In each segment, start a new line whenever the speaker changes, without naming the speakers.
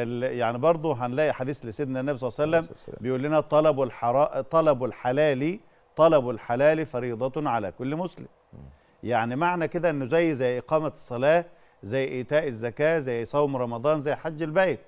يعني برضه هنلاقي حديث لسيدنا النبي صلى الله عليه وسلم بيقول لنا طلب الحرا... طلب الحلال طلب الحلال فريضة على كل مسلم. يعني معنى كده انه زي زي اقامة الصلاة، زي ايتاء الزكاة، زي صوم رمضان، زي حج البيت.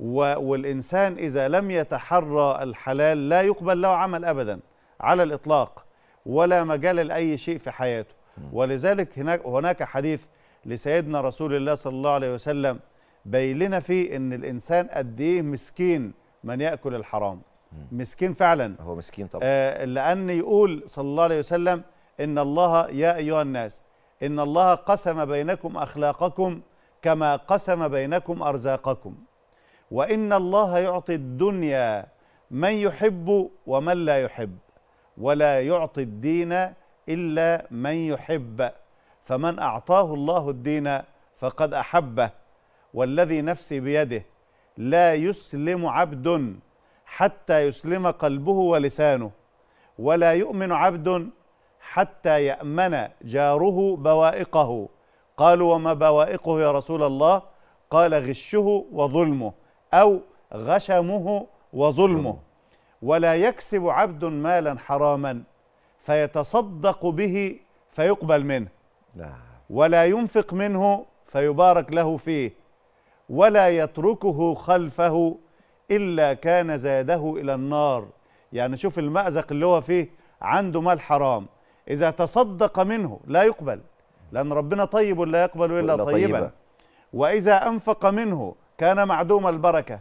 و... والانسان اذا لم يتحرى الحلال لا يقبل له عمل ابدا على الاطلاق ولا مجال لاي شيء في حياته. ولذلك هناك هناك حديث لسيدنا رسول الله صلى الله عليه وسلم باين لنا فيه ان الانسان قد ايه مسكين من ياكل الحرام مسكين فعلا هو مسكين طبعا آه لان يقول صلى الله عليه وسلم ان الله يا ايها الناس ان الله قسم بينكم اخلاقكم كما قسم بينكم ارزاقكم وان الله يعطي الدنيا من يحب ومن لا يحب ولا يعطي الدين الا من يحب فمن اعطاه الله الدين فقد احبه والذي نفسي بيده لا يسلم عبد حتى يسلم قلبه ولسانه ولا يؤمن عبد حتى يامن جاره بوائقه قالوا وما بوائقه يا رسول الله قال غشه وظلمه او غشمه وظلمه ولا يكسب عبد مالا حراما فيتصدق به فيقبل منه نعم. ولا ينفق منه فيبارك له فيه ولا يتركه خلفه إلا كان زاده إلى النار يعني شوف المأزق اللي هو فيه عنده مال حرام إذا تصدق منه لا يقبل لأن ربنا طيب لا يقبل إلا طيبا وإذا أنفق منه كان معدوم البركة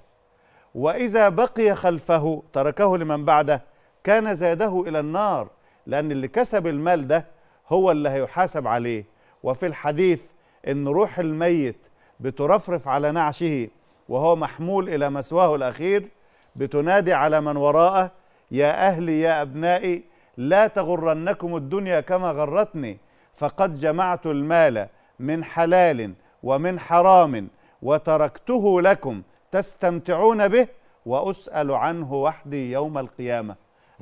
وإذا بقي خلفه تركه لمن بعده كان زاده إلى النار لأن اللي كسب المال ده هو اللي هيحاسب عليه وفي الحديث إن روح الميت بترفرف على نعشه وهو محمول إلى مسواه الأخير بتنادي على من وراءه يا أهلي يا أبنائي لا تغرنكم الدنيا كما غرتني فقد جمعت المال من حلال ومن حرام وتركته لكم تستمتعون به وأسأل عنه وحدي يوم القيامة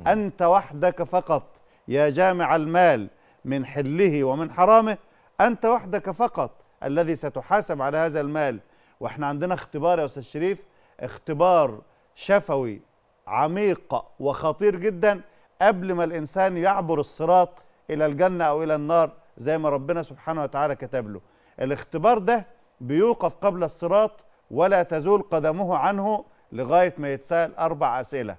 أنت وحدك فقط يا جامع المال من حله ومن حرامه أنت وحدك فقط الذي ستحاسب على هذا المال واحنا عندنا اختبار يا استاذ شريف اختبار شفوي عميق وخطير جدا قبل ما الانسان يعبر الصراط الى الجنه او الى النار زي ما ربنا سبحانه وتعالى كتب له الاختبار ده بيوقف قبل الصراط ولا تزول قدمه عنه لغايه ما يتسال اربع اسئله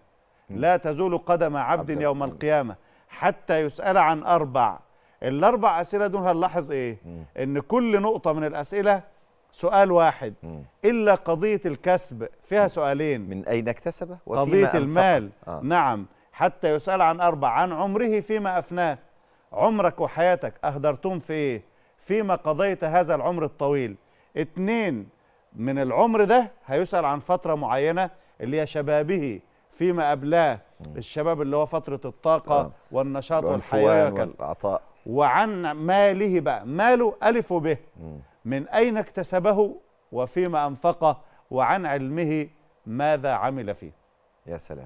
لا تزول قدم عبد يوم القيامه حتى يسال عن اربع الاربع اسئله دول هنلاحظ ايه مم. ان كل نقطه من الاسئله سؤال واحد مم. الا قضيه الكسب فيها سؤالين من اين اكتسب قضيه المال آه. نعم حتى يسال عن اربع عن عمره فيما افناه عمرك وحياتك اهدرتم في ايه فيما قضيت هذا العمر الطويل اثنين من العمر ده هيسال عن فتره معينه اللي هي شبابه فيما أبلاه الشباب اللي هو فترة الطاقة آه. والنشاط والحياة والعطاء وعن ماله بقى ماله ألف به من أين اكتسبه وفيما أنفقه وعن علمه ماذا عمل فيه يا سلام